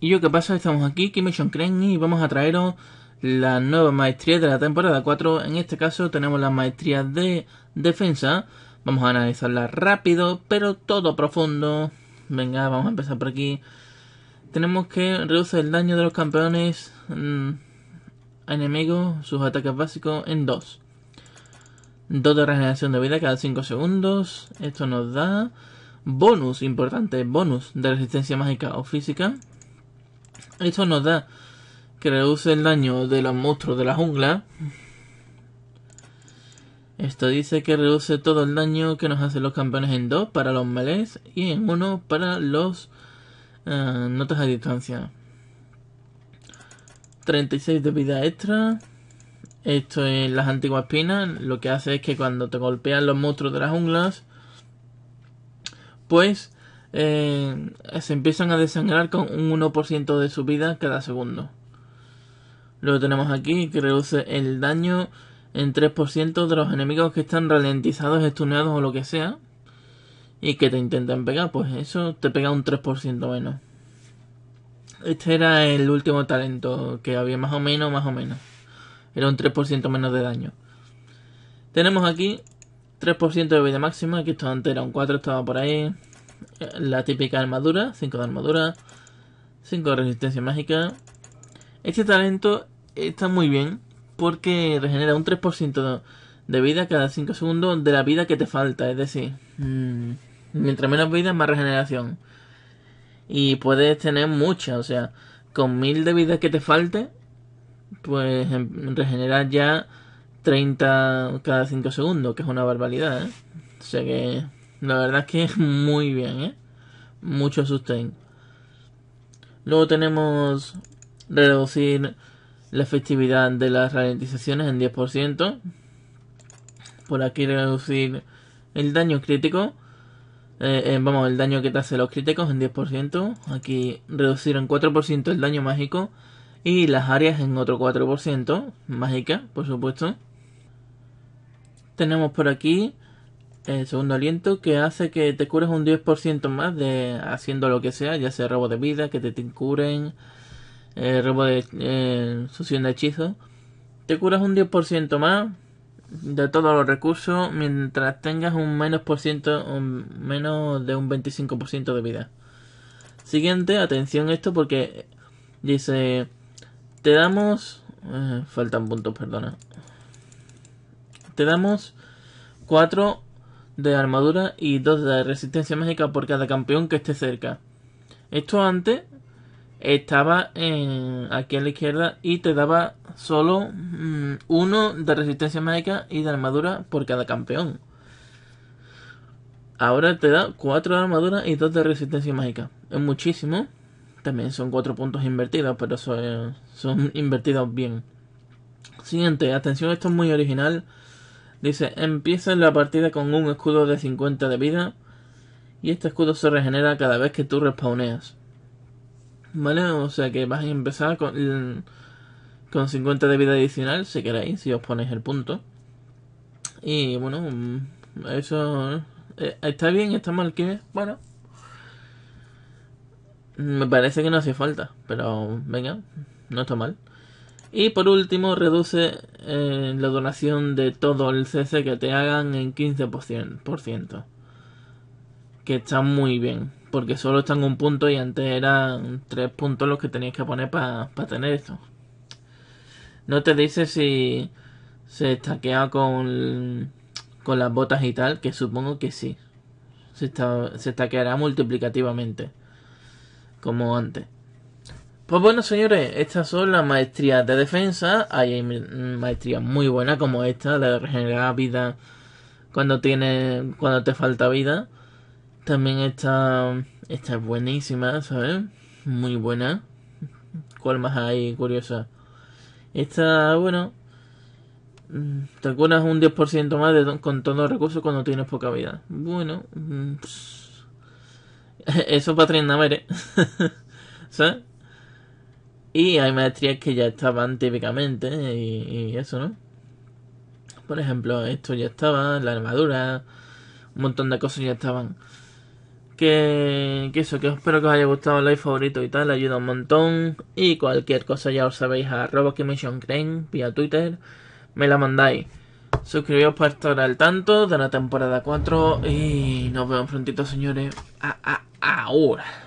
Y yo, ¿qué pasa? Estamos aquí, Kimation Crane, y vamos a traeros la nueva maestría de la temporada 4. En este caso tenemos la maestría de defensa. Vamos a analizarla rápido, pero todo profundo. Venga, vamos a empezar por aquí. Tenemos que reducir el daño de los campeones mm, enemigos, sus ataques básicos, en 2. 2 de regeneración de vida cada 5 segundos. Esto nos da bonus, importante, bonus de resistencia mágica o física. Esto nos da que reduce el daño de los monstruos de la jungla. Esto dice que reduce todo el daño que nos hacen los campeones en 2 para los males y en 1 para los eh, notas a distancia. 36 de vida extra. Esto es las antiguas pinas Lo que hace es que cuando te golpean los monstruos de las junglas, pues eh, se empiezan a desangrar con un 1% de su vida cada segundo. Luego tenemos aquí que reduce el daño en 3% de los enemigos que están ralentizados, estuneados o lo que sea. Y que te intentan pegar, pues eso te pega un 3% menos. Este era el último talento que había, más o menos, más o menos. Era un 3% menos de daño. Tenemos aquí 3% de vida máxima, que esto antes un 4, estaba por ahí la típica armadura, 5 de armadura, 5 de resistencia mágica. Este talento está muy bien porque regenera un 3% de vida cada 5 segundos de la vida que te falta, es decir, mm. mientras menos vida, más regeneración. Y puedes tener mucha, o sea, con 1000 de vida que te falte, pues em, regenera ya 30 cada 5 segundos, que es una barbaridad, ¿eh? O sea que la verdad es que es muy bien, ¿eh? Mucho sustain. Luego tenemos reducir la efectividad de las ralentizaciones en 10%. Por aquí reducir el daño crítico. Eh, eh, vamos, el daño que te hace los críticos en 10%. Aquí reducir en 4% el daño mágico. Y las áreas en otro 4%. Mágica, por supuesto. Tenemos por aquí el segundo aliento que hace que te cures un 10% más de haciendo lo que sea, ya sea robo de vida, que te, te curen, eh, robo de eh, de hechizo. Te curas un 10% más de todos los recursos mientras tengas un menos por ciento, menos de un 25% de vida. Siguiente, atención esto porque dice, te damos... Eh, faltan puntos, perdona. Te damos 4 de armadura y 2 de resistencia mágica por cada campeón que esté cerca. Esto antes estaba en, aquí a la izquierda y te daba solo 1 mm, de resistencia mágica y de armadura por cada campeón. Ahora te da 4 de armadura y 2 de resistencia mágica. Es muchísimo. También son 4 puntos invertidos, pero son, son invertidos bien. Siguiente, atención, esto es muy original Dice, empieza la partida con un escudo de 50 de vida y este escudo se regenera cada vez que tú respawneas. ¿Vale? O sea que vas a empezar con, con 50 de vida adicional, si queréis, si os ponéis el punto. Y bueno, mm, eso eh, está bien, está mal que... Bueno. Me parece que no hace falta, pero venga, no está mal. Y por último, reduce eh, la donación de todo el CC que te hagan en 15%. Que está muy bien, porque solo están un punto y antes eran tres puntos los que tenías que poner para tener esto. No te dice si se estaquea con, con las botas y tal, que supongo que sí. Se, está, se estaqueará multiplicativamente, como antes. Pues bueno, señores, estas son las maestrías de defensa. Hay maestrías muy buenas como esta la de regenerar vida cuando tiene cuando te falta vida. También esta esta es buenísima, ¿sabes? Muy buena. ¿Cuál más hay curiosa? Esta, bueno, mm, te curas un 10% más de, con todos los recursos cuando tienes poca vida. Bueno, mm, eso para Trinamere. ¿eh? ¿Sabes? Y hay maestrías que ya estaban típicamente y, eso, ¿no? Por ejemplo, esto ya estaba, la armadura, un montón de cosas ya estaban. Que, eso, que espero que os haya gustado el like favorito y tal, ayuda un montón. Y cualquier cosa ya os sabéis a arroba vía Twitter, me la mandáis. Suscribíos para estar al tanto de la temporada 4 y nos vemos prontito señores. A, ah, a, ah, ahora.